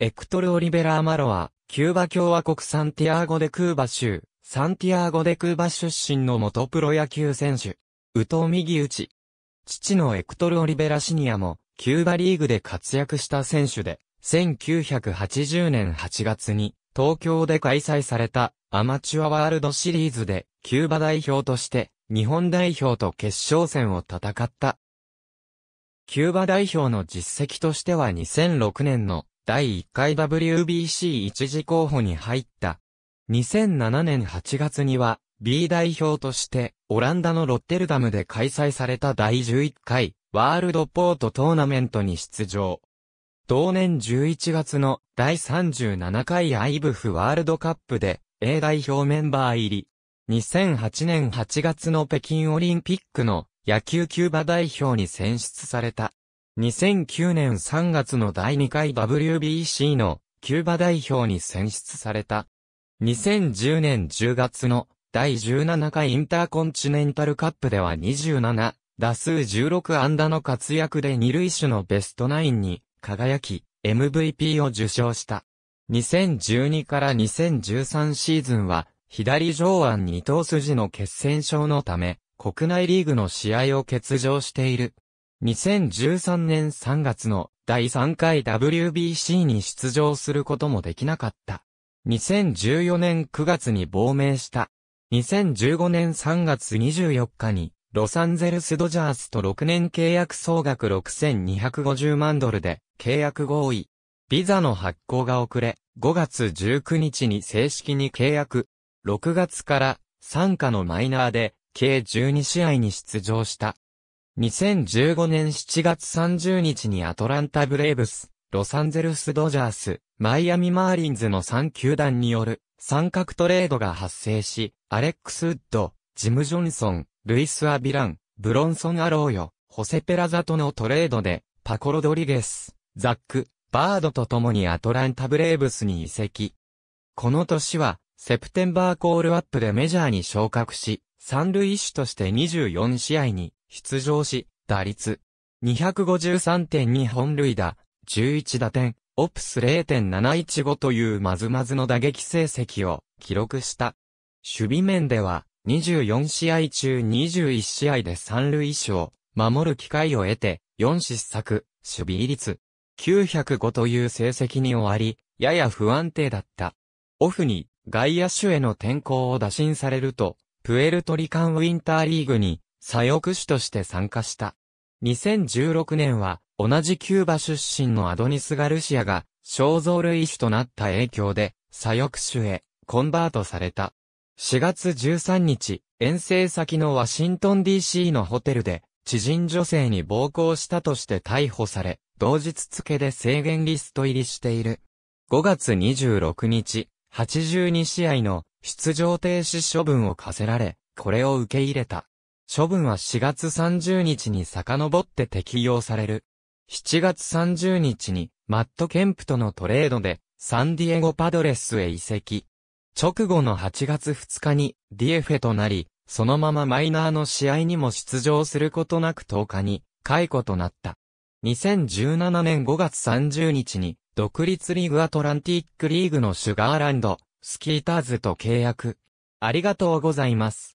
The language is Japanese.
エクトル・オリベラ・アマロは、キューバ共和国サンティアーゴ・デ・クーバ州、サンティアーゴ・デ・クーバ出身の元プロ野球選手、宇藤右ウチ。父のエクトル・オリベラ・シニアも、キューバリーグで活躍した選手で、1980年8月に、東京で開催された、アマチュアワールドシリーズで、キューバ代表として、日本代表と決勝戦を戦った。キューバ代表の実績としては2006年の第1回 WBC 一次候補に入った。2007年8月には B 代表としてオランダのロッテルダムで開催された第11回ワールドポートトーナメントに出場。同年11月の第37回アイブフワールドカップで A 代表メンバー入り。2008年8月の北京オリンピックの野球キューバ代表に選出された。2009年3月の第2回 WBC のキューバ代表に選出された。2010年10月の第17回インターコンチネンタルカップでは27、打数16安打の活躍で二塁手のベストナインに輝き、MVP を受賞した。2012から2013シーズンは、左上腕二頭筋の血栓症のため、国内リーグの試合を欠場している。2013年3月の第3回 WBC に出場することもできなかった。2014年9月に亡命した。2015年3月24日に、ロサンゼルスドジャースと6年契約総額6250万ドルで契約合意。ビザの発行が遅れ、5月19日に正式に契約。6月から参加のマイナーで計12試合に出場した。2015年7月30日にアトランタブレーブス、ロサンゼルスドジャース、マイアミマーリンズの3球団による三角トレードが発生し、アレックス・ウッド、ジム・ジョンソン、ルイス・アビラン、ブロンソン・アローヨ、ホセ・ペラザとのトレードで、パコ・ロドリゲス、ザック、バードと共にアトランタブレーブスに移籍。この年は、セプテンバーコールアップでメジャーに昇格し、三塁手として24試合に出場し、打率253.2本塁打、11打点、オプス0.715というまずまずの打撃成績を記録した。守備面では、24試合中21試合で三塁手を守る機会を得て、4失策、守備率905という成績に終わり、やや不安定だった。オフに外野手への転向を打診されると、プエルトリカンウィンターリーグに左翼手として参加した。2016年は、同じキューバ出身のアドニス・ガルシアが、肖像類種となった影響で、左翼手へ、コンバートされた。4月13日、遠征先のワシントン DC のホテルで、知人女性に暴行したとして逮捕され、同日付で制限リスト入りしている。5月26日、82試合の出場停止処分を課せられ、これを受け入れた。処分は4月30日に遡って適用される。7月30日にマット・ケンプとのトレードでサンディエゴ・パドレスへ移籍。直後の8月2日にディエフェとなり、そのままマイナーの試合にも出場することなく10日に解雇となった。2017年5月30日に独立リーグアトランティックリーグのシュガーランド、スキーターズと契約。ありがとうございます。